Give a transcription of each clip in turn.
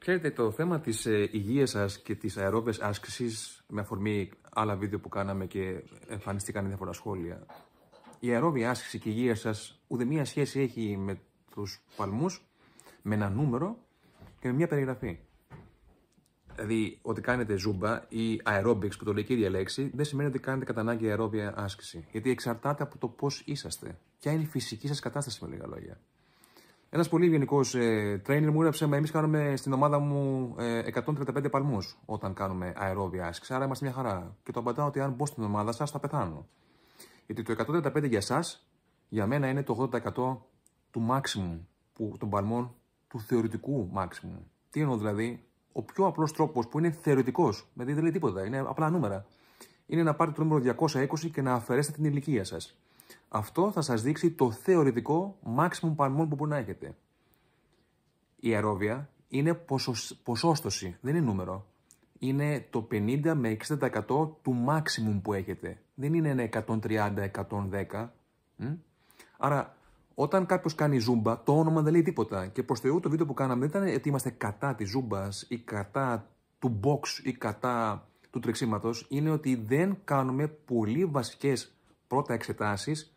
Ξέρετε, το θέμα της ε, υγείας σα και της αερόβες άσκησης, με αφορμή άλλα βίντεο που κάναμε και εμφανιστήκαν διάφορα σχόλια. Η αερόβια άσκηση και η υγεία σας μια σχέση έχει με τους παλμούς, με ένα νούμερο και με μια περιγραφή. Δηλαδή, ότι κάνετε ζούμπα ή aerobics που το λέει και η ίδια λέξη, δεν σημαίνει ότι κάνετε κατά ανάγκη αερόβια άσκηση. Γιατί εξαρτάται από το πώς είσαστε. Ποια είναι η φυσική σας κατάσταση, με λίγα λόγια. Ένας πολύ γενικό ε, trainer μου έγραψε: Εμείς κάνουμε στην ομάδα μου 135 ε, παλμούς όταν κάνουμε αερόβια άσκηση. Άρα είμαστε μια χαρά. Και το απαντάω ότι αν μπω στην ομάδα σας θα πεθάνω. Γιατί το 135 για εσά, για μένα είναι το 80% του maximum που, των παλμών του θεωρητικού maximum. Τι εννοώ δηλαδή, ο πιο απλός τρόπος που είναι θεωρητικός, δηλαδή δεν λέει τίποτα, είναι απλά νούμερα, είναι να πάρετε το νούμερο 220 και να αφαιρέσετε την ηλικία σας αυτό θα σας δείξει το θεωρητικό maximum παρμόν που μπορεί να έχετε. Η αερόβια είναι ποσόστοση, δεν είναι νούμερο. Είναι το 50 με 60% του maximum που έχετε. Δεν είναι ένα 130-110. Άρα, όταν κάποιος κάνει ζούμπα, το όνομα δεν λέει τίποτα. Και προς Θεού, το βίντεο που κάναμε δεν ήταν ότι είμαστε κατά της ζούμπας ή κατά του box ή κατά του τρεξίματος. Είναι ότι δεν κάνουμε πολύ βασικές πρώτα εξετάσεις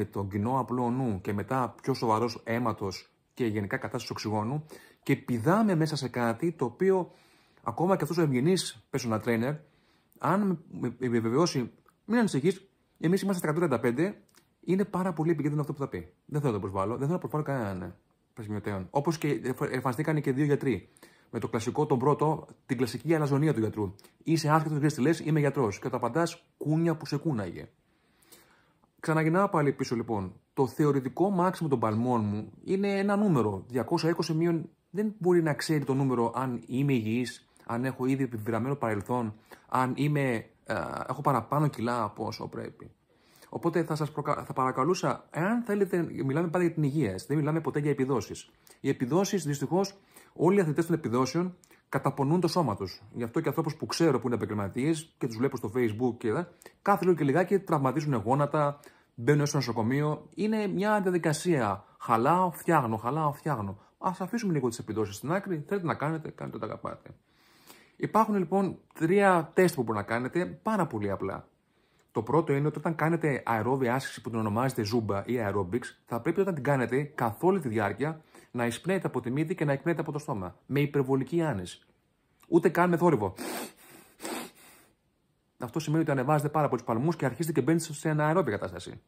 με τον κοινό απλό νου και μετά πιο σοβαρός αίματος και γενικά κατάσταση οξυγόνου και πηδάμε μέσα σε κάτι το οποίο ακόμα και αυτός ο ευγενής personal trainer, αν με επιβεβαιώσει, μην ανησυχείς, εμείς είμαστε 135, είναι πάρα πολύ επικίνδυνο αυτό που θα πει. Δεν θέλω να το προσβάλλω, δεν θέλω να προσβάλλω κανέναν πρεσβημιωτέων. Όπως και εμφανιστήκαν και δύο γιατροί. Με το κλασικό, τον πρώτο, την κλασική αλαζονία του γιατρού. Είσαι άσχετος, δεν τι λες, είμαι γιατρός. Και όταν απαντάς, κούνια που σε κούναγε. Ξαναγυρνάω πάλι πίσω λοιπόν. Το θεωρητικό μάξιμο των παλμών μου είναι ένα νούμερο. 220 μείον δεν μπορεί να ξέρει το νούμερο αν είμαι υγιής, αν έχω ήδη επιβραμμένο παρελθόν, αν είμαι, ε, έχω παραπάνω κιλά από όσο πρέπει. Οπότε θα σας θα παρακαλούσα, εάν θέλετε, μιλάμε πάντα για την υγεία, δεν μιλάμε ποτέ για επιδόσεις. Οι επιδόσεις, δυστυχώς, όλοι οι αθλητές των επιδόσεων καταπονούν το σώμα τους. Γι' αυτό και ανθρώπους που ξέρω που είναι επαγγελματίες και τους βλέπω στο Facebook και εδώ, κάθε λίγο και λιγάκι τραυματίζουν γόνατα, μπαίνουν στο νοσοκομείο. Είναι μια διαδικασία. Χαλάω, φτιάχνω, χαλάω, φτιάχνω. Ας αφήσουμε λίγο τις επιδόσεις στην άκρη. Θέλετε να κάνετε, κάνετε ό,τι αγαπάτε. Υπάρχουν λοιπόν τρία τεστ που μπορείτε να κάνετε πάρα πολύ απλά. Το πρώτο είναι ότι όταν κάνετε αερόβια άσκηση που την ονομάζετε ζούμπα ή aerobics, θα πρέπει όταν την κάνετε καθ' όλη τη διάρκεια να εισπνέεται από τη μύτη και να εκπνέεται από το στόμα. Με υπερβολική άνεση. Ούτε καν με θόρυβο. Αυτό σημαίνει ότι ανεβάζετε πάρα πολλού παλμούς και αρχίζετε και μπαίνετε σε ένα αερόβια κατάσταση.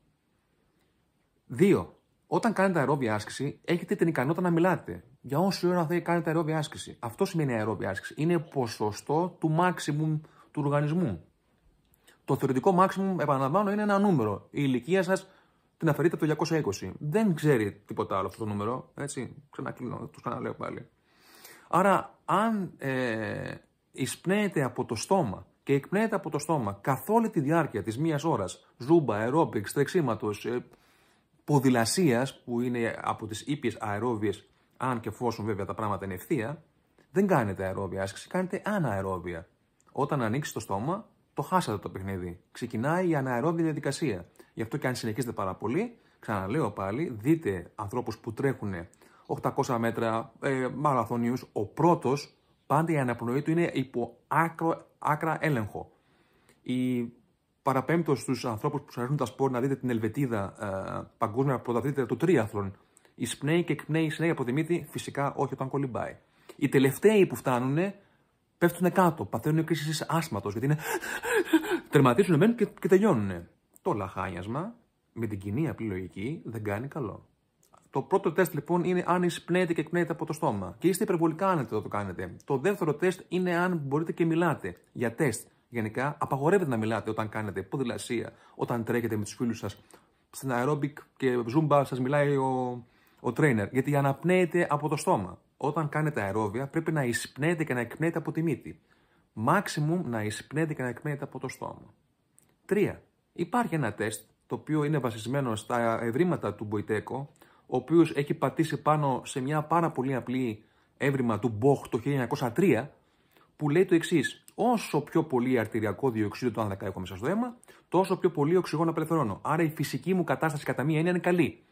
Δύο. Όταν κάνετε αερόβια άσκηση, έχετε την ικανότητα να μιλάτε. Για όση ώρα θα κάνετε αερόβια άσκηση. Αυτό σημαίνει αερόβια άσκηση. Είναι ποσοστό του maximum του οργανισμού. Το θεωρητικό maximum, επαναλαμβάνω, είναι ένα νούμερο. Η ηλικία σας, την αφαιρείται από το 220. Δεν ξέρει τίποτα άλλο αυτό το νούμερο. Έτσι, ξανακλίνω, το ξαναλέω πάλι. Άρα, αν ε, εισπνέεται από το στόμα και εκπνέεται από το στόμα καθ' όλη τη διάρκεια της μίας ώρας, ζούμπα, αερόμπιξ, τρεξίματος, ε, ποδηλασίας, που είναι από τις ήπιες αερόβιες, αν και φώσουν βέβαια τα πράγματα είναι ευθεία, δεν κάνετε αερόβια άσκηση, κάνετε αναερόβια. Όταν ανοίξει το στόμα, το χάσατε το παιχνίδι. Ξεκινάει η αναερόβια διαδικασία. Γι' αυτό και αν συνεχίζετε πάρα πολύ, ξαναλέω πάλι, δείτε ανθρώπους που τρέχουν 800 μέτρα, ε, μαραθώνιου. Ο πρώτος, πάντα η αναπνοή του είναι υπό άκρο, άκρα έλεγχο. Η παραπέμπτως στους ανθρώπους που σας τα σπορ να δείτε την Ελβετίδα ε, παγκόσμια πρωταθλήτρια του τριάθλων, Η και εκπνέει συνέχεια από τη μύτη, φυσικά όχι όταν κολυμπάει. Οι τελευταίοι που φτάνουν πέφτουν κάτω, παθαίνουν κρίσεις άσματος γιατί είναι... τερματίζουν μένουν και, και τελειώνουν. Το λαχάνιασμα, με την κοινή απλή λογική, δεν κάνει καλό. Το πρώτο τεστ λοιπόν είναι αν εισπνέετε και εκπνέετε από το στόμα. Και είστε υπερβολικά άνετοι όταν το κάνετε. Το δεύτερο τεστ είναι αν μπορείτε και μιλάτε. Για τεστ, γενικά, απαγορεύεται να μιλάτε όταν κάνετε ποδηλασία, όταν τρέχετε με τους φίλους σας. Στην αερόμπικ και ζούμπα σας μιλάει ο, ο trainer, γιατί αναπνέεται από το στόμα όταν κάνετε αερόβια πρέπει να εισπνέετε και να εκπνέετε από τη μύτη. Μάξιμουμ να εισπνέετε και να εκπνέετε από το στόμα. 3. Υπάρχει ένα τεστ το οποίο είναι βασισμένο στα ευρήματα του Μποϊτέκο, ο οποίος έχει πατήσει πάνω σε μια πάρα πολύ απλή εύρημα του Μποχ το 1903, που λέει το εξής. Όσο πιο πολύ αρτηριακό διοξείδιο του άνθρακα έχω μέσα στο αίμα, τόσο πιο πολύ οξυγόνο απελευθερώνω. Άρα η φυσική μου κατάσταση κατά μία είναι καλή.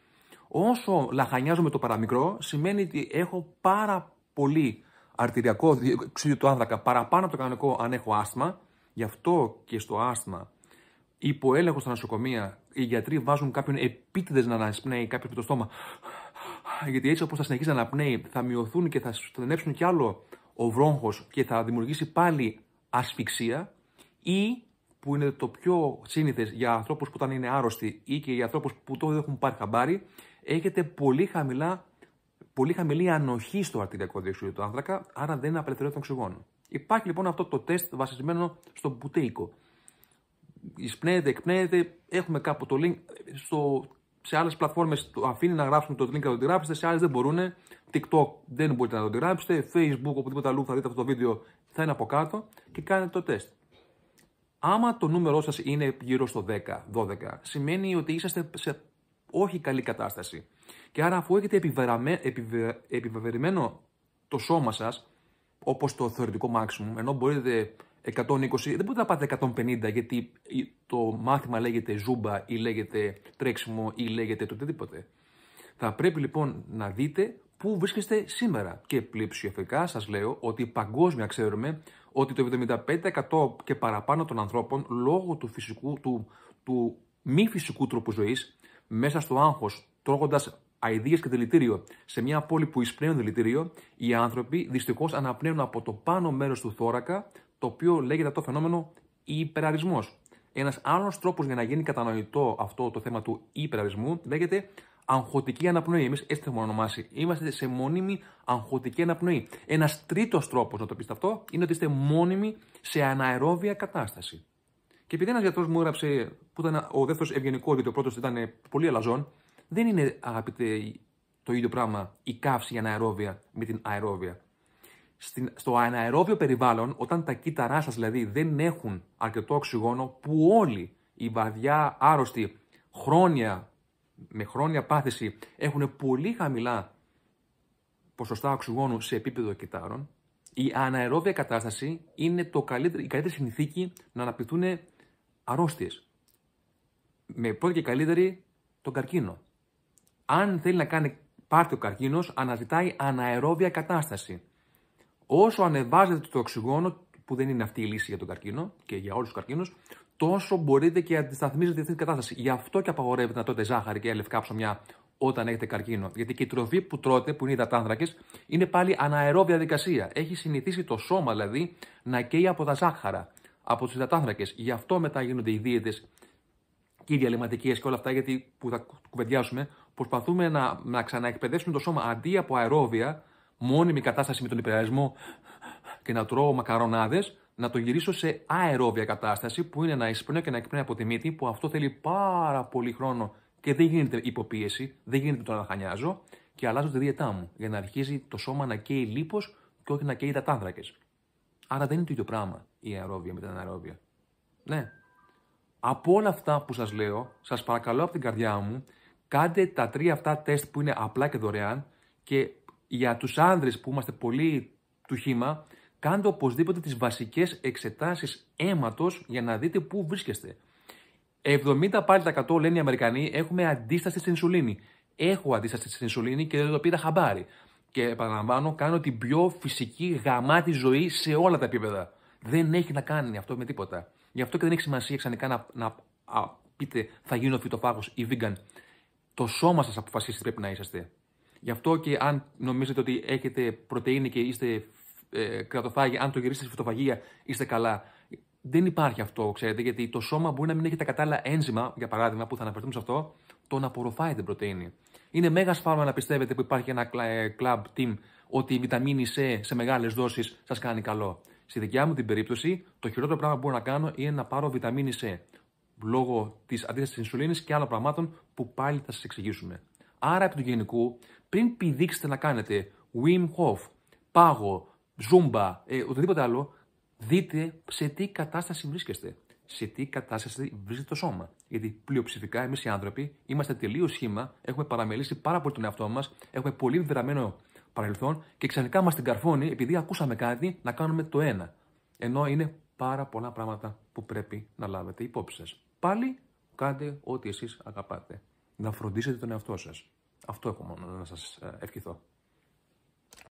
Όσο λαχανιάζω με το παραμικρό, σημαίνει ότι έχω πάρα πολύ αρτηριακό διοξείδιο του άνθρακα παραπάνω από το κανονικό αν έχω άσθημα. Γι' αυτό και στο άσθμα, υποέλεγχο στα νοσοκομεία, οι γιατροί βάζουν κάποιον επίτηδες να αναπνέει κάποιος με το στόμα. Γιατί έτσι όπως θα συνεχίσει να αναπνέει, θα μειωθούν και θα στενέψουν κι άλλο ο βρόγχος και θα δημιουργήσει πάλι ασφυξία. Ή που είναι το πιο σύνηθες για ανθρώπους που όταν είναι άρρωστοι ή και για ανθρώπους που το έχουν πάρει χαμπάρι, έχετε πολύ, χαμηλά, πολύ χαμηλή ανοχή στο αρτηριακό διοξείδιο του άνθρακα, άρα δεν είναι τον οξυγόνο. Υπάρχει λοιπόν αυτό το τεστ βασισμένο στο μπουτέικο. Εισπνέεται, εκπνέεται, έχουμε κάπου το link. Στο, σε άλλες πλατφόρμες αφήνει να γράψουν το link να το αντιγράψετε, σε άλλες δεν μπορούν. TikTok δεν μπορείτε να το αντιγράψετε. Facebook, οπουδήποτε αλλού θα δείτε αυτό το βίντεο, θα είναι από κάτω και κάνετε το τεστ. Άμα το νούμερό σας είναι γύρω στο 10-12, σημαίνει ότι είσαστε σε όχι καλή κατάσταση. Και άρα, αφού έχετε επιβεραμε... επιβεβαιωμένο το σώμα σας, όπως το θεωρητικό maximum, ενώ μπορείτε 120, δεν μπορείτε να πάτε 150 γιατί το μάθημα λέγεται ζούμπα ή λέγεται τρέξιμο ή λέγεται το οτιδήποτε. Θα πρέπει λοιπόν να δείτε πού βρίσκεστε σήμερα. Και πλειοψηφικά σας λέω ότι παγκόσμια ξέρουμε ότι το 75% και παραπάνω των ανθρώπων λόγω του, φυσικού, του, του μη φυσικού τρόπου ζωής μέσα στο άγχος, τρώγοντας αειδίε και δηλητήριο. Σε μια πόλη που εισπνέουν δηλητήριο, οι άνθρωποι δυστυχώς αναπνέουν από το πάνω μέρος του θώρακα, το οποίο λέγεται αυτό το φαινόμενο υπεραρισμό. Ένας άλλος τρόπος για να γίνει κατανοητό αυτό το θέμα του υπεραρισμού λέγεται αγχωτική αναπνοή. Εμείς έτσι θα έχουμε ονομάσει. Είμαστε σε μόνιμη αγχωτική αναπνοή. Ένας τρίτος τρόπος να το πείτε αυτό είναι ότι είστε μόνιμοι σε αναερόβια κατάσταση. Και επειδή ένας γιατρός μου έγραψε, που ήταν ο δεύτερος ευγενικό, γιατί ο πρώτος ήταν ε, πολύ αλαζόν, δεν είναι αγαπητέ το ίδιο πράγμα η καύση για αερόβια με την αερόβια. Στην, στο αναερόβιο περιβάλλον, όταν τα κύτταρά σας δηλαδή δεν έχουν αρκετό οξυγόνο, που όλοι οι βαδιά άρρωστοι χρόνια με χρόνια πάθηση έχουν πολύ χαμηλά ποσοστά οξυγόνου σε επίπεδο κυτάρων, η αναερόβια κατάσταση είναι το η καλύτερη συνθήκη να αναπτυχθούν αρρώστιες. Με πρώτη και καλύτερη τον καρκίνο. Αν θέλει να κάνει πάρτι ο καρκίνος, αναζητάει αναερόβια κατάσταση. Όσο ανεβάζετε το οξυγόνο, που δεν είναι αυτή η λύση για τον καρκίνο και για όλους τους καρκίνους, τόσο μπορείτε και αντισταθμίζετε αυτή την κατάσταση. Γι' αυτό και απαγορεύεται να τρώτε ζάχαρη και λευκά ψωμιά όταν έχετε καρκίνο. Γιατί και η τροφή που τρώτε, που είναι οι υδατάνθρακες, είναι πάλι αναερόβια διαδικασία. Έχει συνηθίσει το σώμα δηλαδή να καίει από τα ζάχαρα από τους υδατάνθρακες. Γι' αυτό μετά γίνονται οι δίαιτες και οι διαλυματικές και όλα αυτά, γιατί που θα κουβεντιάσουμε, προσπαθούμε να, να ξαναεκπαιδεύσουμε το σώμα αντί από αερόβια, μόνιμη κατάσταση με τον υπερασμό και να τρώω μακαρονάδες, να το γυρίσω σε αερόβια κατάσταση που είναι να εισπνέω και να εκπνέω από τη μύτη, που αυτό θέλει πάρα πολύ χρόνο και δεν γίνεται υποπίεση, δεν γίνεται το να χανιάζω και αλλάζω τη δίαιτά μου για να αρχίζει το σώμα να καίει λίπος και όχι να καίει τα τάνθρακες. Άρα δεν είναι το ίδιο πράγμα η αερόβια με την αερόβια. Ναι. Από όλα αυτά που σας λέω, σας παρακαλώ από την καρδιά μου, κάντε τα τρία αυτά τεστ που είναι απλά και δωρεάν και για τους άνδρες που είμαστε πολύ του χήμα, κάντε οπωσδήποτε τις βασικές εξετάσεις αίματος για να δείτε πού βρίσκεστε. 70 πάλι τα 100 λένε οι Αμερικανοί έχουμε αντίσταση στην ινσουλίνη. Έχω αντίσταση στην ινσουλίνη και δεν το πήρα χαμπάρι. Και επαναλαμβάνω, κάνω την πιο φυσική γαμάτη ζωή σε όλα τα επίπεδα. Δεν έχει να κάνει αυτό με τίποτα. Γι' αυτό και δεν έχει σημασία ξανικά να, να πείτε θα γίνω φυτοφάγο ή vegan. Το σώμα σας αποφασίζει τι πρέπει να είσαστε. Γι' αυτό και αν νομίζετε ότι έχετε πρωτενη και είστε ε, κρατοφάγοι, αν το γυρίσετε σε φυτοφαγία είστε καλά. Δεν υπάρχει αυτό, ξέρετε, γιατί το σώμα μπορεί να μην έχει τα κατάλληλα ένζημα, για παράδειγμα, που θα αναφερθούμε σε αυτό, το να απορροφάει την πρωτενη. Είναι μέγας σφάλμα να πιστεύετε που υπάρχει ένα club ε, team ότι η βιταμίνη C σε μεγάλες δόσεις σας κάνει καλό. Στη δικιά μου την περίπτωση, το χειρότερο πράγμα που μπορώ να κάνω είναι να πάρω βιταμίνη C. Λόγω της αντίθεση της ινσουλίνης και άλλων πραγμάτων που πάλι θα σας εξηγήσουμε. Άρα, επί του γενικού, πριν πηδήξετε να κάνετε Wim Hof, πάγο, ζούμπα, ε, οτιδήποτε άλλο, δείτε σε τι κατάσταση βρίσκεστε. Σε τι κατάσταση βρίσκεται το σώμα. Γιατί πλειοψηφικά εμείς οι άνθρωποι είμαστε τελείως σχήμα, έχουμε παραμελήσει πάρα πολύ τον εαυτό μας, έχουμε πολύ βεβαιωμένο παρελθόν και ξανικά μας την καρφώνει επειδή ακούσαμε κάτι να κάνουμε το ένα. Ενώ είναι πάρα πολλά πράγματα που πρέπει να λάβετε υπόψη σας. Πάλι κάντε ό,τι εσείς αγαπάτε. Να φροντίσετε τον εαυτό σας. Αυτό έχω μόνο να σας ε, ευχηθώ.